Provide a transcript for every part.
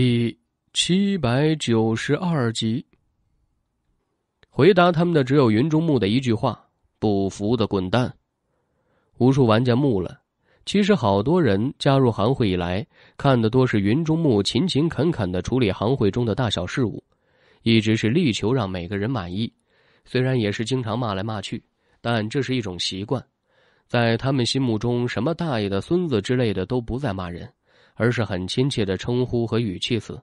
第七百九十二集，回答他们的只有云中木的一句话：“不服的滚蛋。”无数玩家怒了。其实，好多人加入行会以来，看的多是云中木勤勤恳恳的处理行会中的大小事务，一直是力求让每个人满意。虽然也是经常骂来骂去，但这是一种习惯，在他们心目中，什么大爷的孙子之类的都不再骂人。而是很亲切的称呼和语气词，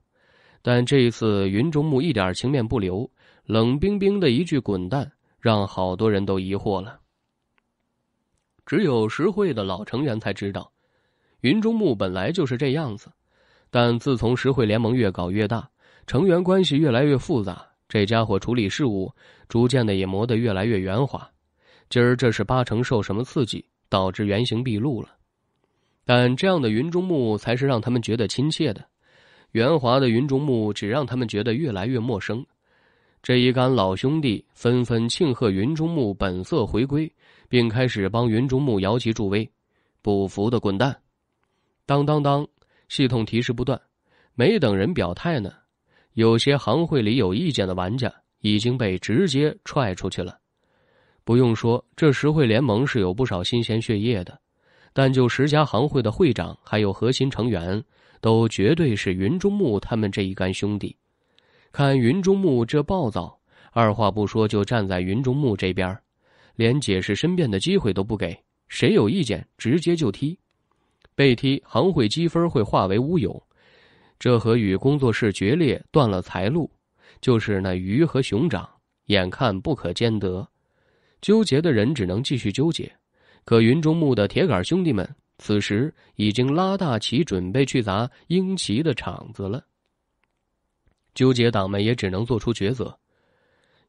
但这一次云中木一点情面不留，冷冰冰的一句“滚蛋”，让好多人都疑惑了。只有实惠的老成员才知道，云中木本来就是这样子，但自从实惠联盟越搞越大，成员关系越来越复杂，这家伙处理事务逐渐的也磨得越来越圆滑。今儿这是八成受什么刺激，导致原形毕露了。但这样的云中木才是让他们觉得亲切的，圆滑的云中木只让他们觉得越来越陌生。这一干老兄弟纷纷庆贺云中木本色回归，并开始帮云中木摇旗助威。不服的滚蛋！当当当，系统提示不断。没等人表态呢，有些行会里有意见的玩家已经被直接踹出去了。不用说，这实惠联盟是有不少新鲜血液的。但就十家行会的会长还有核心成员，都绝对是云中木他们这一干兄弟。看云中木这暴躁，二话不说就站在云中木这边连解释申辩的机会都不给。谁有意见，直接就踢。被踢，行会积分会化为乌有。这和与工作室决裂，断了财路，就是那鱼和熊掌，眼看不可兼得，纠结的人只能继续纠结。可云中木的铁杆兄弟们此时已经拉大旗，准备去砸英奇的场子了。纠结党们也只能做出抉择，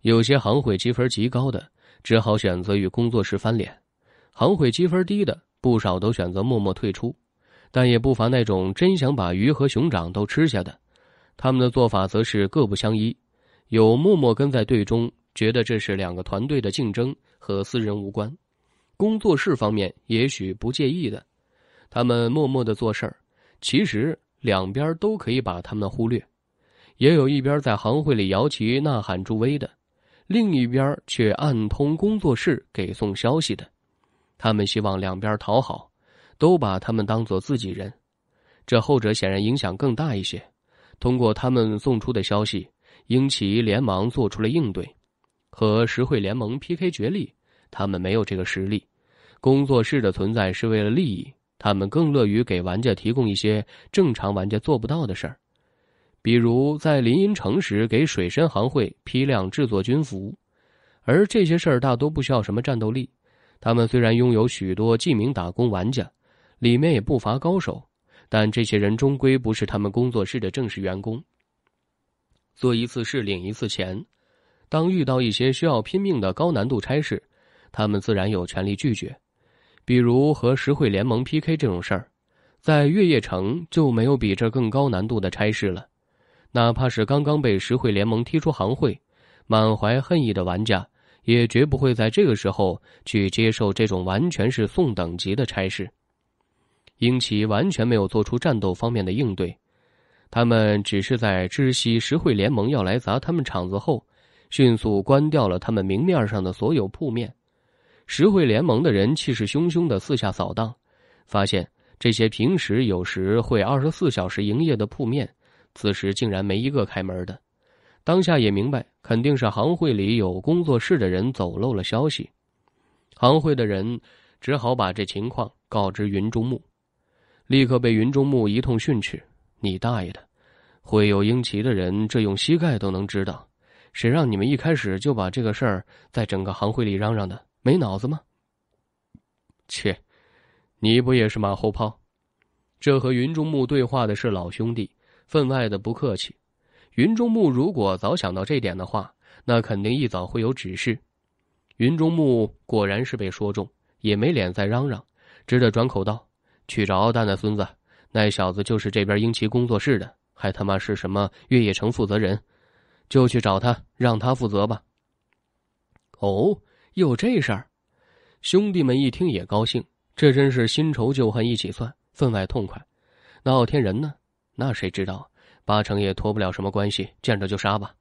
有些行会积分极高的，只好选择与工作室翻脸；行会积分低的不少都选择默默退出，但也不乏那种真想把鱼和熊掌都吃下的，他们的做法则是各不相依，有默默跟在队中，觉得这是两个团队的竞争和私人无关。工作室方面也许不介意的，他们默默的做事儿，其实两边都可以把他们忽略。也有一边在行会里摇旗呐喊助威的，另一边却暗通工作室给送消息的，他们希望两边讨好，都把他们当做自己人。这后者显然影响更大一些。通过他们送出的消息，英奇连忙做出了应对，和实惠联盟 P.K. 决力。他们没有这个实力，工作室的存在是为了利益。他们更乐于给玩家提供一些正常玩家做不到的事儿，比如在林荫城时给水深行会批量制作军服，而这些事儿大多不需要什么战斗力。他们虽然拥有许多记名打工玩家，里面也不乏高手，但这些人终归不是他们工作室的正式员工。做一次事领一次钱，当遇到一些需要拼命的高难度差事。他们自然有权利拒绝，比如和实惠联盟 PK 这种事儿，在月夜城就没有比这更高难度的差事了。哪怕是刚刚被实惠联盟踢出行会、满怀恨意的玩家，也绝不会在这个时候去接受这种完全是送等级的差事。英奇完全没有做出战斗方面的应对，他们只是在知悉实惠联盟要来砸他们场子后，迅速关掉了他们明面上的所有铺面。实惠联盟的人气势汹汹的四下扫荡，发现这些平时有时会二十四小时营业的铺面，此时竟然没一个开门的。当下也明白，肯定是行会里有工作室的人走漏了消息。行会的人只好把这情况告知云中木，立刻被云中木一通训斥：“你大爷的！会有英奇的人，这用膝盖都能知道。谁让你们一开始就把这个事儿在整个行会里嚷嚷的？”没脑子吗？切，你不也是马后炮？这和云中木对话的是老兄弟，分外的不客气。云中木如果早想到这点的话，那肯定一早会有指示。云中木果然是被说中，也没脸再嚷嚷，只得转口道：“去找奥蛋的孙子，那小子就是这边英奇工作室的，还他妈是什么越野城负责人，就去找他，让他负责吧。”哦。有这事儿，兄弟们一听也高兴，这真是新仇旧恨一起算，分外痛快。那傲天人呢？那谁知道，八成也脱不了什么关系，见着就杀吧。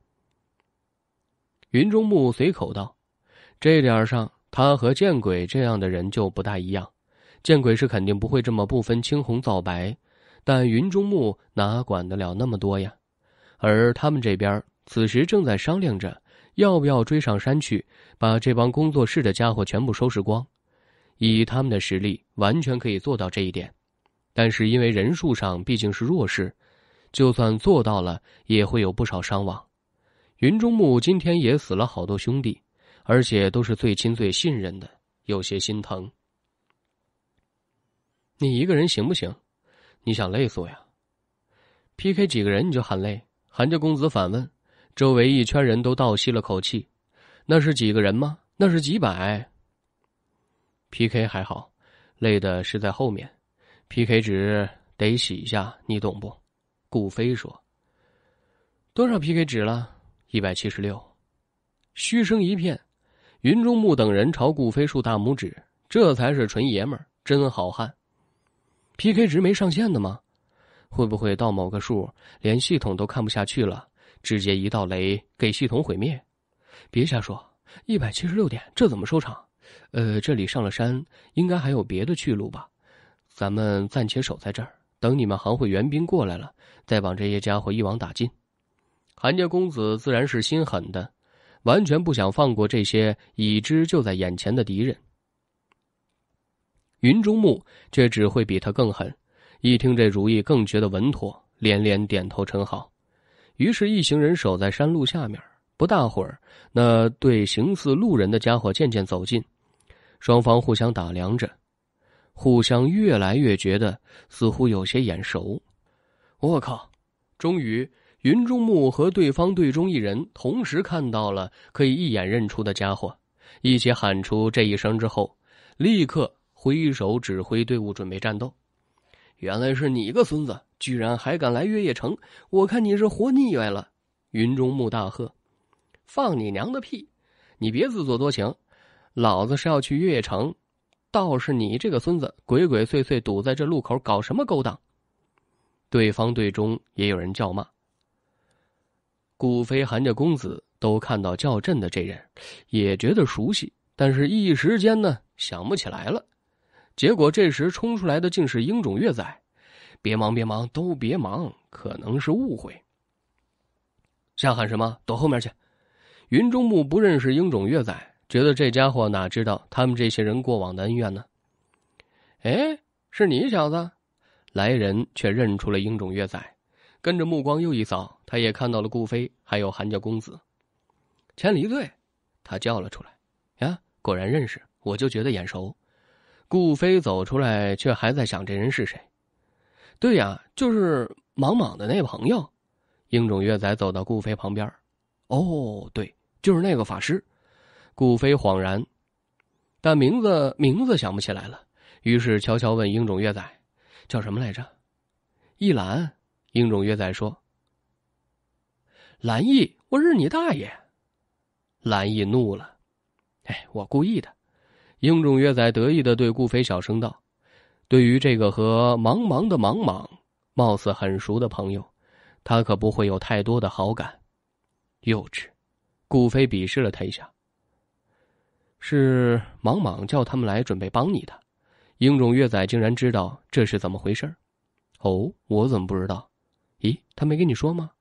云中木随口道：“这点上，他和见鬼这样的人就不大一样。见鬼是肯定不会这么不分青红皂白，但云中木哪管得了那么多呀？”而他们这边此时正在商量着。要不要追上山去，把这帮工作室的家伙全部收拾光？以他们的实力，完全可以做到这一点。但是因为人数上毕竟是弱势，就算做到了，也会有不少伤亡。云中木今天也死了好多兄弟，而且都是最亲最信任的，有些心疼。你一个人行不行？你想累死我呀？PK 几个人你就喊累？韩家公子反问。周围一圈人都倒吸了口气，那是几个人吗？那是几百。P.K. 还好，累的是在后面。P.K. 值得洗一下，你懂不？顾飞说：“多少 P.K. 值了？一百七十六。”嘘声一片，云中木等人朝顾飞竖大拇指，这才是纯爷们儿，真好汉。P.K. 值没上限的吗？会不会到某个数，连系统都看不下去了？直接一道雷给系统毁灭，别瞎说！一百七十六点，这怎么收场？呃，这里上了山，应该还有别的去路吧？咱们暂且守在这儿，等你们行会援兵过来了，再把这些家伙一网打尽。韩家公子自然是心狠的，完全不想放过这些已知就在眼前的敌人。云中木却只会比他更狠，一听这主意更觉得稳妥，连连点头称好。于是，一行人守在山路下面。不大会儿，那对形似路人的家伙渐渐走近，双方互相打量着，互相越来越觉得似乎有些眼熟。我靠！终于，云中木和对方队中一人同时看到了可以一眼认出的家伙，一起喊出这一声之后，立刻挥手指挥队伍准备战斗。原来是你个孙子！居然还敢来月夜城！我看你是活腻歪了！”云中木大喝，“放你娘的屁！你别自作多情，老子是要去月夜城，倒是你这个孙子，鬼鬼祟祟堵在这路口搞什么勾当？”对方队中也有人叫骂。顾飞、韩家公子都看到叫阵的这人，也觉得熟悉，但是一时间呢想不起来了。结果这时冲出来的竟是英种月仔。别忙，别忙，都别忙，可能是误会。瞎喊什么？躲后面去！云中牧不认识英种月仔，觉得这家伙哪知道他们这些人过往的恩怨呢？哎，是你小子！来人却认出了英种月仔，跟着目光又一扫，他也看到了顾飞，还有韩家公子。千里醉，他叫了出来呀，果然认识，我就觉得眼熟。顾飞走出来，却还在想这人是谁。对呀，就是莽莽的那朋友，英种月仔走到顾飞旁边哦，对，就是那个法师。顾飞恍然，但名字名字想不起来了，于是悄悄问英种月仔：“叫什么来着？”一兰。英种月仔说：“兰易，我日你大爷！”兰易怒了：“哎，我故意的。”英种月仔得意的对顾飞小声道。对于这个和茫茫的茫茫貌似很熟的朋友，他可不会有太多的好感。幼稚，顾飞鄙视了他一下。是茫茫叫他们来准备帮你的，英种月仔竟然知道这是怎么回事哦，我怎么不知道？咦，他没跟你说吗？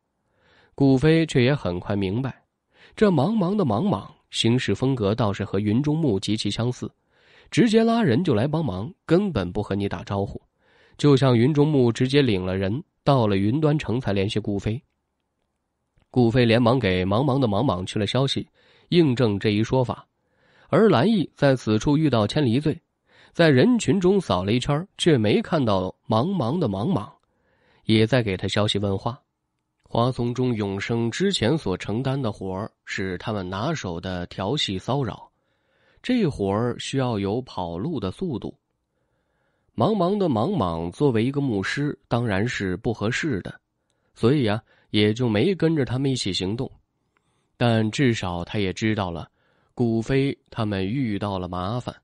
顾飞却也很快明白，这茫茫的茫茫行事风格倒是和云中木极其相似。直接拉人就来帮忙，根本不和你打招呼，就像云中木直接领了人到了云端城才联系顾飞。顾飞连忙给茫茫的茫茫去了消息，印证这一说法。而蓝易在此处遇到千里醉，在人群中扫了一圈，却没看到茫茫的茫茫，也在给他消息问话。花丛中永生之前所承担的活是他们拿手的调戏骚扰。这活儿需要有跑路的速度。茫茫的莽莽，作为一个牧师，当然是不合适的，所以啊，也就没跟着他们一起行动。但至少他也知道了，古飞他们遇到了麻烦。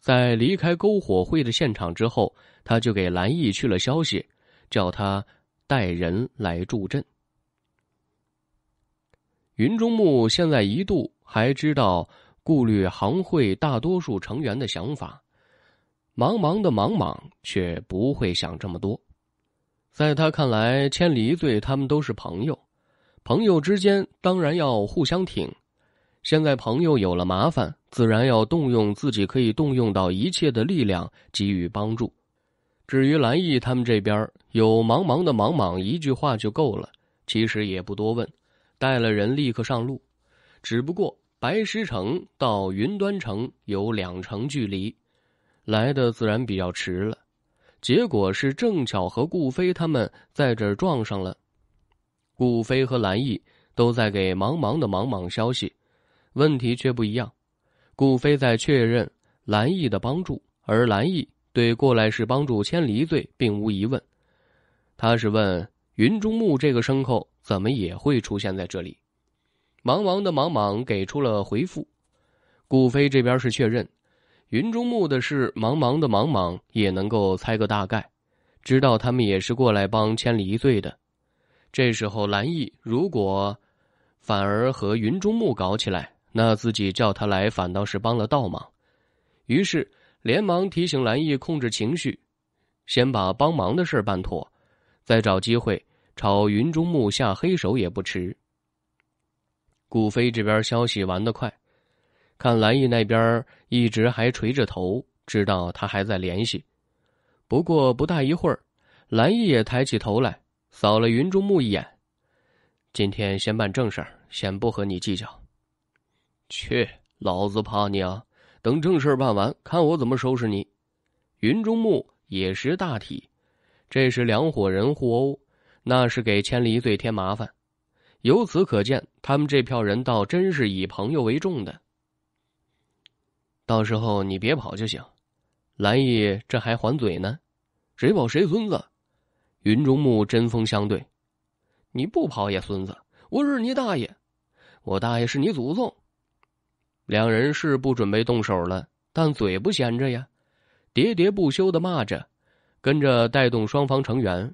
在离开篝火会的现场之后，他就给蓝毅去了消息，叫他带人来助阵。云中木现在一度还知道。顾虑行会大多数成员的想法，茫茫的茫茫却不会想这么多。在他看来，千里一醉他们都是朋友，朋友之间当然要互相挺。现在朋友有了麻烦，自然要动用自己可以动用到一切的力量给予帮助。至于蓝毅他们这边，有茫茫的茫茫一句话就够了。其实也不多问，带了人立刻上路。只不过。白石城到云端城有两城距离，来的自然比较迟了。结果是正巧和顾飞他们在这儿撞上了。顾飞和蓝毅都在给茫茫的茫茫消息，问题却不一样。顾飞在确认蓝毅的帮助，而蓝毅对过来是帮助千里罪并无疑问。他是问云中木这个牲口怎么也会出现在这里。茫茫的茫茫给出了回复，顾飞这边是确认，云中木的事，茫茫的茫茫也能够猜个大概，知道他们也是过来帮千里一醉的。这时候蓝易如果反而和云中木搞起来，那自己叫他来反倒是帮了倒忙。于是连忙提醒蓝易控制情绪，先把帮忙的事办妥，再找机会朝云中木下黑手也不迟。顾飞这边消息完得快，看蓝毅那边一直还垂着头，知道他还在联系。不过不大一会儿，蓝毅也抬起头来，扫了云中木一眼。今天先办正事儿，先不和你计较。去，老子怕你啊！等正事儿办完，看我怎么收拾你。云中木也识大体，这是两伙人互殴，那是给千里醉添麻烦。由此可见，他们这票人倒真是以朋友为重的。到时候你别跑就行。蓝毅这还还嘴呢，谁跑谁孙子。云中木针锋相对，你不跑也孙子，我日你大爷，我大爷是你祖宗。两人是不准备动手了，但嘴不闲着呀，喋喋不休的骂着，跟着带动双方成员，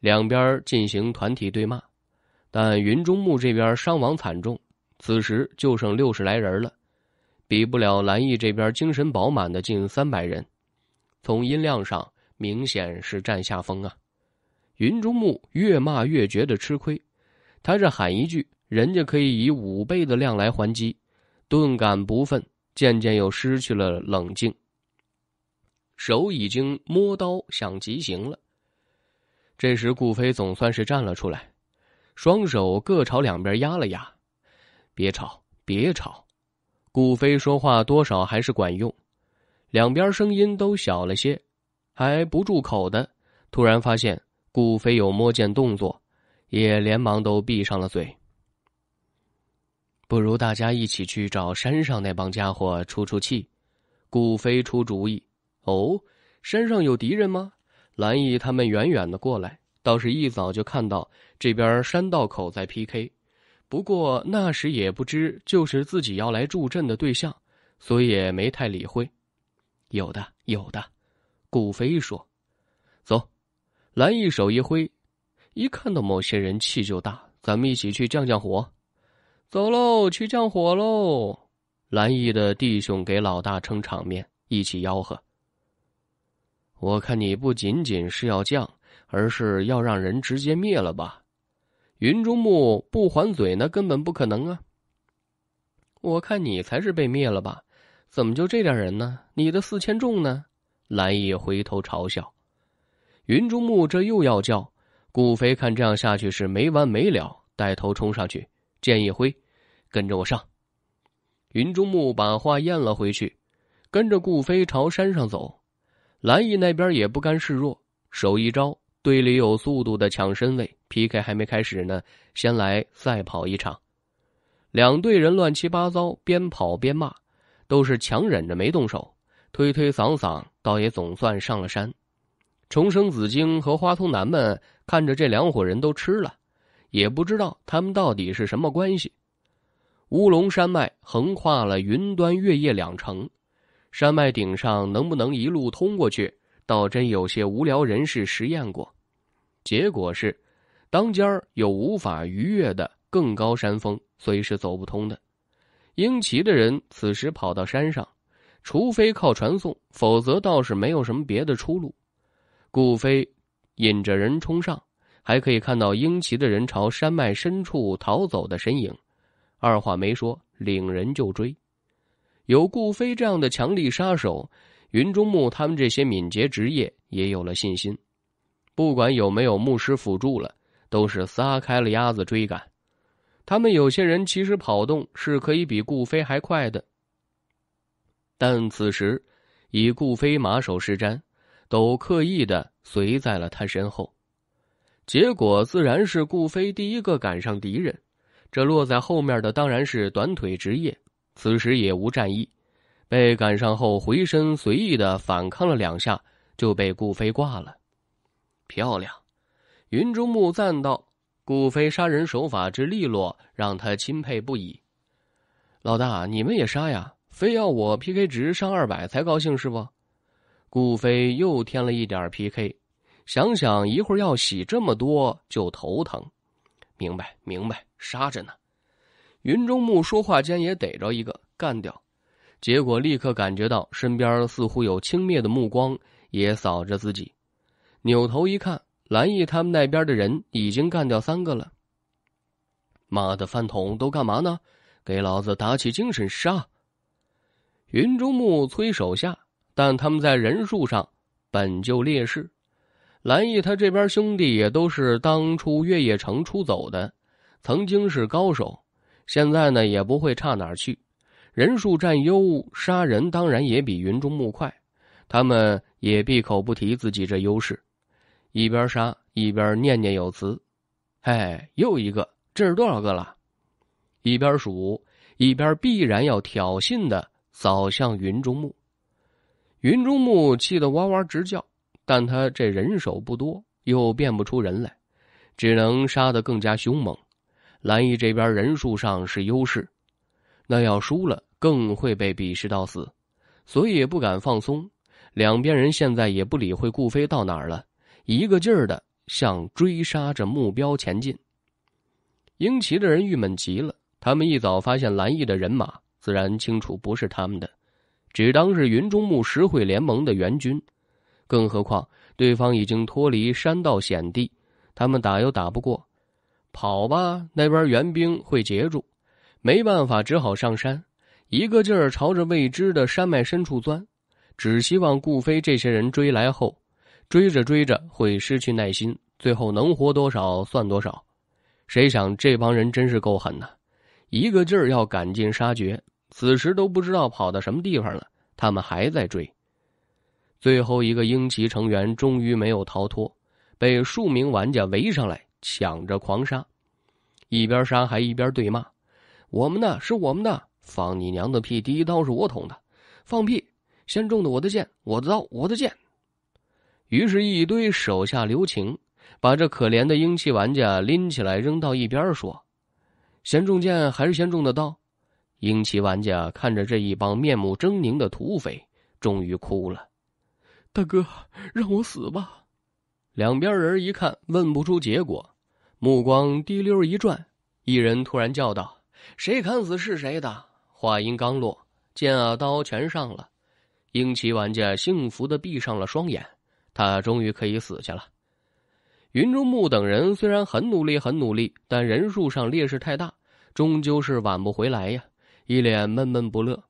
两边进行团体对骂。但云中木这边伤亡惨重，此时就剩六十来人了，比不了蓝毅这边精神饱满的近三百人，从音量上明显是占下风啊。云中木越骂越觉得吃亏，他这喊一句，人家可以以五倍的量来还击，顿感不忿，渐渐又失去了冷静，手已经摸刀想急行了。这时顾飞总算是站了出来。双手各朝两边压了压，别吵，别吵！顾飞说话多少还是管用，两边声音都小了些，还不住口的。突然发现顾飞有摸剑动作，也连忙都闭上了嘴。不如大家一起去找山上那帮家伙出出气，顾飞出主意。哦，山上有敌人吗？蓝毅他们远远的过来，倒是一早就看到。这边山道口在 PK，不过那时也不知就是自己要来助阵的对象，所以也没太理会。有的，有的，顾飞说：“走！”蓝翼手一挥，一看到某些人气就大，咱们一起去降降火。走喽，去降火喽！蓝毅的弟兄给老大撑场面，一起吆喝。我看你不仅仅是要降，而是要让人直接灭了吧？云中木不还嘴呢，根本不可能啊！我看你才是被灭了吧？怎么就这点人呢？你的四千众呢？蓝毅回头嘲笑，云中木这又要叫。顾飞看这样下去是没完没了，带头冲上去，剑一挥，跟着我上。云中木把话咽了回去，跟着顾飞朝山上走。蓝毅那边也不甘示弱，手一招，队里有速度的抢身位。P.K. 还没开始呢，先来赛跑一场。两队人乱七八糟，边跑边骂，都是强忍着没动手，推推搡搡，倒也总算上了山。重生紫晶和花丛男们看着这两伙人都吃了，也不知道他们到底是什么关系。乌龙山脉横跨了云端月夜两城，山脉顶上能不能一路通过去，倒真有些无聊人士实验过，结果是。当间有无法逾越的更高山峰，所以是走不通的。英奇的人此时跑到山上，除非靠传送，否则倒是没有什么别的出路。顾飞引着人冲上，还可以看到英奇的人朝山脉深处逃走的身影。二话没说，领人就追。有顾飞这样的强力杀手，云中木他们这些敏捷职业也有了信心。不管有没有牧师辅助了。都是撒开了鸭子追赶，他们有些人其实跑动是可以比顾飞还快的，但此时以顾飞马首是瞻，都刻意的随在了他身后，结果自然是顾飞第一个赶上敌人，这落在后面的当然是短腿职业，此时也无战意，被赶上后回身随意的反抗了两下，就被顾飞挂了，漂亮。云中木赞道：“顾飞杀人手法之利落，让他钦佩不已。老大，你们也杀呀？非要我 PK 值上二百才高兴是不？”顾飞又添了一点 PK，想想一会儿要洗这么多，就头疼。明白，明白，杀着呢。云中木说话间也逮着一个干掉，结果立刻感觉到身边似乎有轻蔑的目光也扫着自己，扭头一看。蓝毅他们那边的人已经干掉三个了。妈的，饭桶都干嘛呢？给老子打起精神杀！云中木催手下，但他们在人数上本就劣势。蓝毅他这边兄弟也都是当初越野城出走的，曾经是高手，现在呢也不会差哪儿去，人数占优，杀人当然也比云中木快。他们也闭口不提自己这优势。一边杀一边念念有词，哎，又一个，这是多少个了？一边数一边必然要挑衅的扫向云中木。云中木气得哇哇直叫，但他这人手不多，又变不出人来，只能杀得更加凶猛。蓝衣这边人数上是优势，那要输了更会被鄙视到死，所以也不敢放松。两边人现在也不理会顾飞到哪儿了。一个劲儿的向追杀着目标前进。英奇的人郁闷极了，他们一早发现蓝翼的人马，自然清楚不是他们的，只当是云中木石会联盟的援军。更何况对方已经脱离山道险地，他们打又打不过，跑吧，那边援兵会截住，没办法，只好上山，一个劲儿朝着未知的山脉深处钻，只希望顾飞这些人追来后。追着追着会失去耐心，最后能活多少算多少。谁想这帮人真是够狠呐，一个劲儿要赶尽杀绝。此时都不知道跑到什么地方了，他们还在追。最后一个英骑成员终于没有逃脱，被数名玩家围上来抢着狂杀，一边杀还一边对骂：“我们的，是我们的，放你娘的屁！第一刀是我捅的，放屁！先中的我的剑，我的刀，我的剑。”于是，一堆手下留情，把这可怜的英奇玩家拎起来扔到一边，说：“先中箭还是先中的刀？”英奇玩家看着这一帮面目狰狞的土匪，终于哭了：“大哥，让我死吧！”两边人一看问不出结果，目光滴溜一转，一人突然叫道：“谁砍死是谁的！”话音刚落，剑啊刀全上了，英奇玩家幸福的闭上了双眼。他终于可以死去了。云中木等人虽然很努力，很努力，但人数上劣势太大，终究是挽不回来呀。一脸闷闷不乐。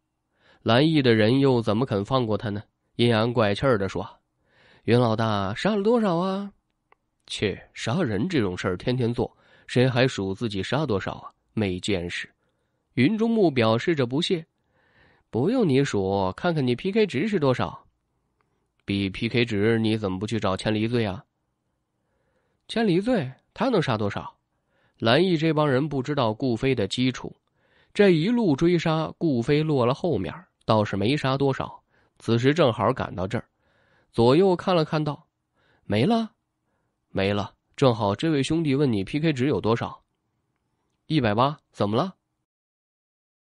蓝毅的人又怎么肯放过他呢？阴阳怪气的说：“云老大杀了多少啊？”“切，杀人这种事儿天天做，谁还数自己杀多少啊？没见识。”云中木表示着不屑：“不用你数，看看你 PK 值是多少。”比 PK 值，你怎么不去找千里醉啊？千里醉他能杀多少？蓝毅这帮人不知道顾飞的基础，这一路追杀顾飞落了后面，倒是没杀多少。此时正好赶到这儿，左右看了看，道：“没了，没了。”正好这位兄弟问你 PK 值有多少？一百八，怎么了？